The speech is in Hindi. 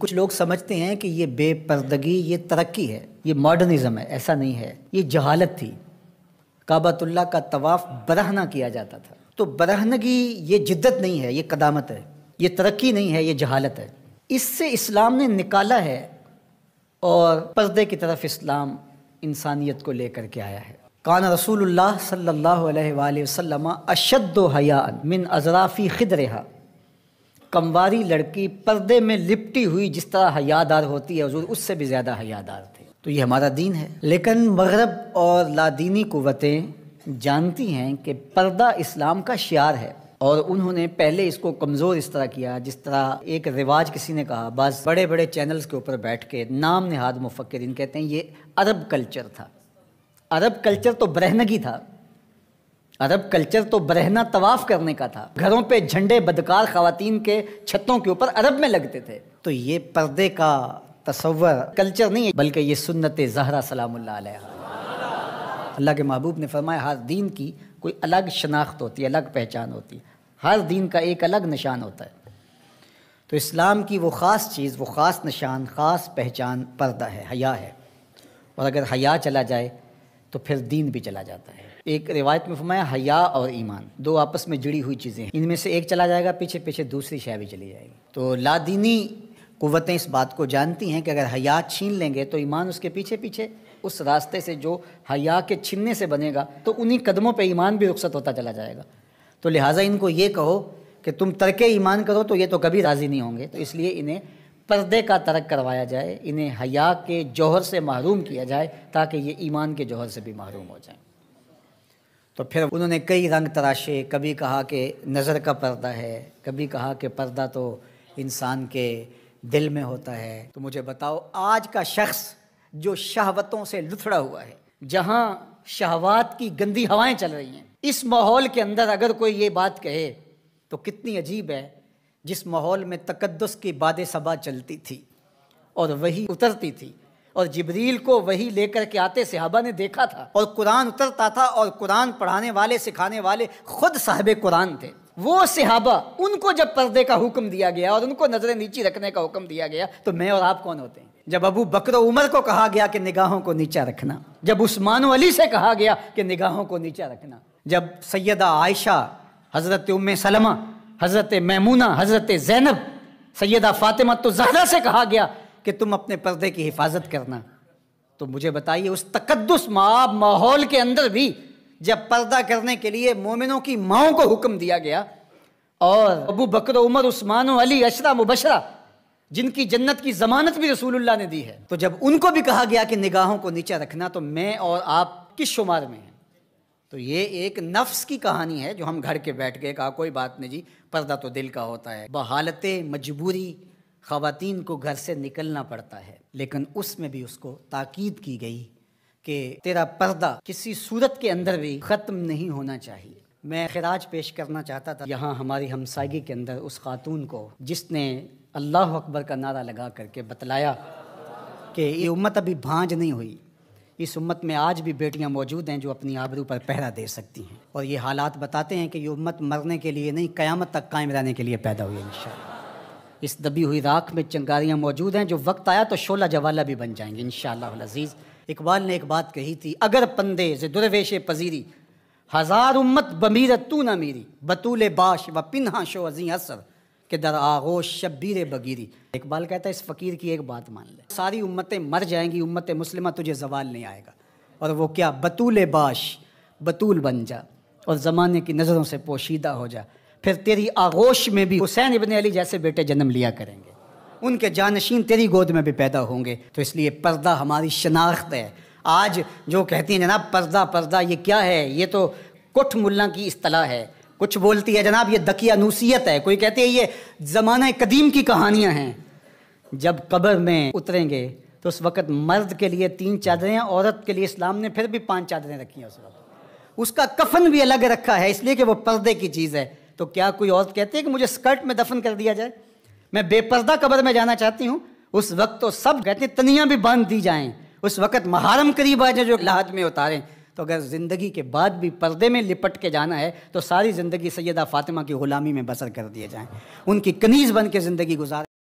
कुछ लोग समझते हैं कि ये बेपर्दगी ये तरक्की है ये मॉडर्निज्म है ऐसा नहीं है ये जहालत थी काबतुल्ला का तवाफ़ बरहना किया जाता था तो बरहनगी ये जिद्दत नहीं है ये कदामत है ये तरक्की नहीं है ये जहालत है इससे इस्लाम ने निकाला है और पर्दे की तरफ इस्लाम इंसानियत को लेकर के आया है कान रसूल सल्ला वसलम अशद हयान मिन अजराफ़ी खिद रहा कमवारी लड़की पर्दे में लिपटी हुई जिस तरह हयादार होती है हजूर उससे भी ज़्यादा हयादार थे तो ये हमारा दीन है लेकिन मगरब और लादीनी कुतें जानती हैं कि पर्दा इस्लाम का शार है और उन्होंने पहले इसको कमज़ोर इस तरह किया जिस तरह एक रिवाज किसी ने कहा बस बड़े बड़े चैनल्स के ऊपर बैठ के नाम नहाद मुफक्रीन कहते हैं ये अरब कल्चर था अरब कल्चर तो ब्रहनगी था अरब कल्चर तो बरहना तवाफ करने का था घरों पे झंडे बदकार खातन के छतों के ऊपर अरब में लगते थे तो ये पर्दे का तस्वर कल्चर नहीं है बल्कि ये सुन्नत जहरा सलाम अल्लाह के महबूब ने फरमाया हर दीन की कोई अलग शनाख्त होती है अलग पहचान होती है हर दीन का एक अलग निशान होता है तो इस्लाम की वो ख़ास चीज़ वो ख़ास निशान ख़ास पहचान पर्दा है हया है और अगर हया चला जाए तो फिर दीन भी चला जाता है एक रिवायत में फरमाया हया और ईमान दो आपस में जुड़ी हुई चीज़ें हैं इनमें से एक चला जाएगा पीछे पीछे दूसरी शाय भी चली जाएगी तो लादीनी कुतें इस बात को जानती हैं कि अगर हया छीन लेंगे तो ईमान उसके पीछे पीछे उस रास्ते से जो हया के छीनने से बनेगा तो उन्हीं कदमों पर ईमान भी रुख्सत होता चला जाएगा तो लिहाजा इनको ये कहो कि तुम तर्क ईमान करो तो ये तो कभी राज़ी नहीं होंगे तो इसलिए इन्हें पर्दे का तर्क करवाया जाए इन्हें हया के जौहर से महरूम किया जाए ताकि ये ईमान के जौहर से भी महरूम हो जाएं तो फिर उन्होंने कई रंग तराशे कभी कहा कि नज़र का पर्दा है कभी कहा कि पर्दा तो इंसान के दिल में होता है तो मुझे बताओ आज का शख्स जो शहवतों से लुथड़ा हुआ है जहाँ शहवात की गंदी हवाएं चल रही हैं इस माहौल के अंदर अगर कोई ये बात कहे तो कितनी अजीब है जिस माहौल में तकदस की बाद सबा चलती थी और वही उतरती थी और जबरील को वही लेकर के आते सिहाबा ने देखा था और कुरान उतरता था और कुरान पढ़ाने वाले सिखाने वाले खुद साहब कुरान थे वो सिहाबा उनको जब पर्दे का हुक्म दिया गया और उनको नजरें नीचे रखने का हुक्म दिया गया तो मैं और आप कौन होते हैं जब अबू बकर उमर को कहा गया कि निगाहों को नीचा रखना जब उस्मान अली से कहा गया कि निगाहों को नीचा रखना जब सैदा आयशा हज़रत उम सलमा हज़रत मैमूना हज़रत जैनब सैदा फातिमा तो जहरा से कहा गया कि तुम अपने पर्दे की हिफाजत करना तो मुझे बताइए उस तकदस माब माहौल के अंदर भी जब पर्दा करने के लिए मोमिनों की माओ को हुक्म दिया गया और अबू बकर उमर उस्मान अली अशरा मुबशरा जिनकी जन्नत की ज़मानत भी रसूलुल्लाह ने दी है तो जब उनको भी कहा गया कि निगाहों को नीचा रखना तो मैं और आप किस शुमार में हैं तो ये एक नफ्स की कहानी है जो हम घर के बैठ के कहा कोई बात नहीं जी पर्दा तो दिल का होता है बहालत मजबूरी ख़वान को घर से निकलना पड़ता है लेकिन उसमें भी उसको ताकीद की गई कि तेरा पर्दा किसी सूरत के अंदर भी ख़त्म नहीं होना चाहिए मैं खराज पेश करना चाहता था यहाँ हमारी हमसागी के अंदर उस खातून को जिसने अल्लाह अकबर का नारा लगा करके बतलाया कि ये उम्मत अभी भांज नहीं हुई इस उम्मत में आज भी बेटियां मौजूद हैं जो अपनी आबरू पर पहरा दे सकती हैं और ये हालात बताते हैं कि ये उम्मत मरने के लिए नहीं क़्यामत तक कायम रहने के लिए पैदा हुई है इन इस दबी हुई राख में चंगारियाँ मौजूद हैं जो वक्त आया तो शोला जवाला भी बन जाएंगे इन शजीज़ इकबाल ने एक बात कही थी अगर पंदे से दुरवेश पजीरी हज़ार उम्मत बमीरत तू न मेरी बतूल बाश व पिन्हा शो अजी असर के दर आगोश शब्बीर बगीरी इकबाल कहता है इस फ़कीर की एक बात मान ले सारी उम्मतें मर जाएंगी उम्मत मुस्लिम तुझे जवाल नहीं आएगा और वो क्या बतूल बाश बतूल बन जा और ज़माने की नज़रों से पोशीदा हो जा फिर तेरी आगोश में भी हुसैन इबन अली जैसे बेटे जन्म लिया करेंगे उनके जानशीन तेरी गोद में भी पैदा होंगे तो इसलिए पर्दा हमारी शनाख्त है आज जो कहती हैं जनाब पर्दा पर्दा ये क्या है ये तो कुठ मुल्ला की असलाह है कुछ बोलती है जनाब ये दकियानूसियत है कोई कहते हैं ये ज़माना कदीम की कहानियाँ हैं जब कब्र में उतरेंगे तो उस वक़्त मर्द के लिए तीन चादरें औरत के लिए इस्लाम ने फिर भी पांच चादरें रखी हैं उस वक्त उसका कफन भी अलग रखा है इसलिए कि वो पर्दे की चीज़ है तो क्या कोई औरत कहती है कि मुझे स्कर्ट में दफन कर दिया जाए मैं बेपर्दा कब्र में जाना चाहती हूँ उस वक्त तो सब कहते हैं तनिया भी बांध दी जाएँ उस वक्त महारम करीब आ जाए जो लाहत में उतारें तो अगर ज़िंदगी के बाद भी पर्दे में लिपट के जाना है तो सारी ज़िंदगी सैदा फ़ातिमा की ग़ुलामी में बसर कर दिए जाएँ उनकी कनीज़ बन के ज़िंदगी गुजार